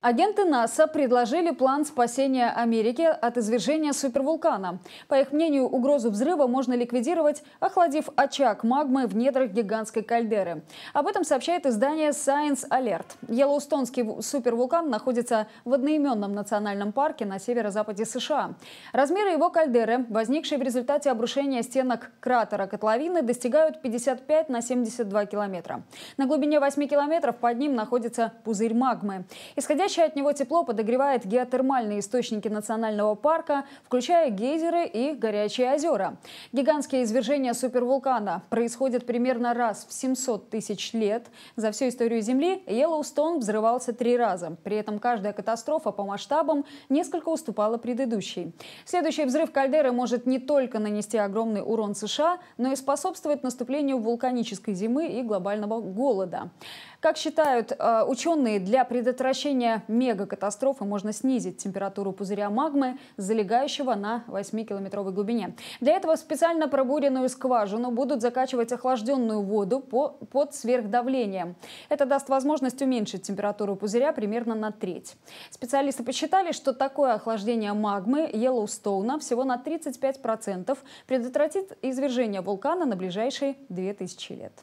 Агенты НАСА предложили план спасения Америки от извержения супервулкана. По их мнению, угрозу взрыва можно ликвидировать, охладив очаг магмы в недрах гигантской кальдеры. Об этом сообщает издание Science Alert. Йеллоустонский супервулкан находится в одноименном национальном парке на северо-западе США. Размеры его кальдеры, возникшие в результате обрушения стенок кратера котловины, достигают 55 на 72 километра. На глубине 8 километров под ним находится пузырь магмы. Исходя Горячее от него тепло подогревает геотермальные источники национального парка, включая гейзеры и горячие озера. Гигантские извержения супервулкана происходят примерно раз в 700 тысяч лет. За всю историю Земли Йеллоустон взрывался три раза. При этом каждая катастрофа по масштабам несколько уступала предыдущей. Следующий взрыв кальдеры может не только нанести огромный урон США, но и способствовать наступлению вулканической зимы и глобального голода. Как считают э, ученые, для предотвращения мегакатастрофы можно снизить температуру пузыря магмы, залегающего на 8-километровой глубине. Для этого в специально пробуренную скважину будут закачивать охлажденную воду по, под сверхдавлением. Это даст возможность уменьшить температуру пузыря примерно на треть. Специалисты посчитали, что такое охлаждение магмы Йеллоустоуна всего на 35% предотвратит извержение вулкана на ближайшие 2000 лет.